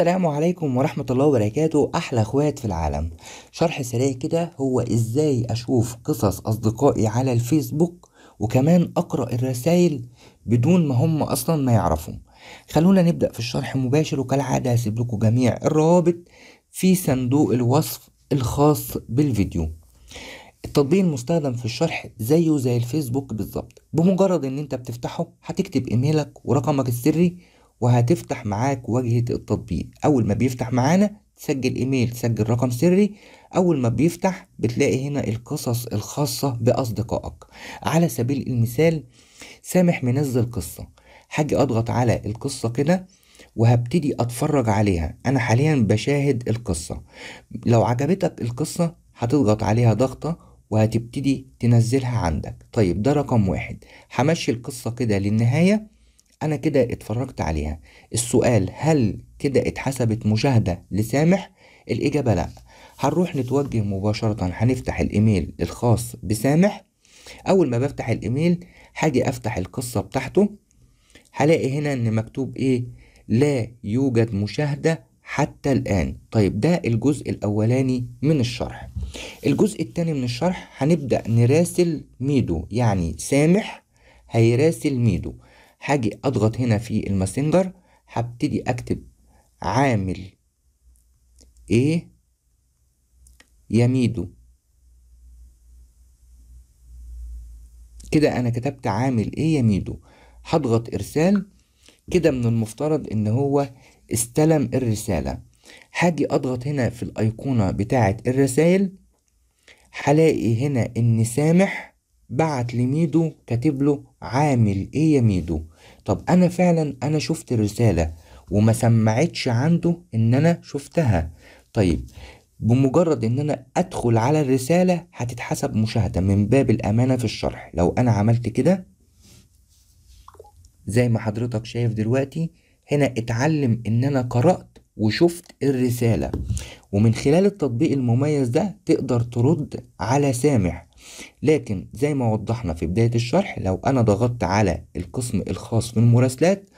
السلام عليكم ورحمة الله وبركاته أحلى أخوات في العالم شرح سريع كده هو إزاي أشوف قصص أصدقائي على الفيسبوك وكمان أقرأ الرسائل بدون ما هم أصلا ما يعرفوا خلونا نبدأ في الشرح مباشر وكالعادة هسيب لكم جميع الروابط في صندوق الوصف الخاص بالفيديو التطبيق المستخدم في الشرح زيه زي الفيسبوك بالظبط بمجرد ان انت بتفتحه هتكتب ايميلك ورقمك السري وهتفتح معاك واجهة التطبيق أول ما بيفتح معانا تسجل إيميل تسجل رقم سري أول ما بيفتح بتلاقي هنا القصص الخاصة بأصدقائك على سبيل المثال سامح منزل قصة هاجي أضغط على القصة كده وهبتدي أتفرج عليها أنا حاليا بشاهد القصة لو عجبتك القصة هتضغط عليها ضغطة وهتبتدي تنزلها عندك طيب ده رقم واحد همشي القصة كده للنهاية أنا كده اتفرجت عليها السؤال هل كده اتحسبت مشاهدة لسامح؟ الإجابة لأ هنروح نتوجه مباشرة هنفتح الإيميل الخاص بسامح أول ما بفتح الإيميل هاجي أفتح القصة بتاعته هلاقي هنا إن مكتوب إيه لا يوجد مشاهدة حتى الآن طيب ده الجزء الأولاني من الشرح الجزء الثاني من الشرح هنبدأ نراسل ميدو يعني سامح هيراسل ميدو هاجي اضغط هنا في الماسنجر هبتدي اكتب عامل ايه يميدو كده انا كتبت عامل ايه يميدو هضغط ارسال كده من المفترض ان هو استلم الرسالة هاجي اضغط هنا في الايقونة بتاعة الرسائل هلاقي هنا ان سامح بعت لميدو كاتب له عامل ايه يا ميدو طب انا فعلا انا شفت الرسالة وما سمعتش عنده ان انا شفتها طيب بمجرد ان انا ادخل على الرسالة هتتحسب مشاهدة من باب الامانة في الشرح لو انا عملت كده زي ما حضرتك شايف دلوقتي هنا اتعلم ان انا قرأت وشفت الرسالة ومن خلال التطبيق المميز ده تقدر ترد على سامع لكن زي ما وضحنا في بداية الشرح لو أنا ضغطت على القسم الخاص من المراسلات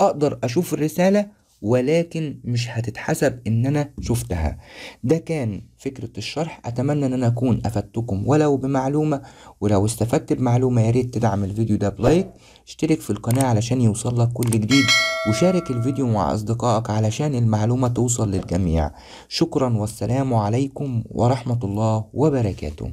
أقدر أشوف الرسالة ولكن مش هتتحسب ان انا شفتها ده كان فكرة الشرح اتمنى ان انا اكون افدتكم ولو بمعلومة ولو استفدت بمعلومة ياريت تدعم الفيديو ده بلايك اشترك في القناة علشان يوصلك كل جديد وشارك الفيديو مع أصدقائك علشان المعلومة توصل للجميع شكرا والسلام عليكم ورحمة الله وبركاته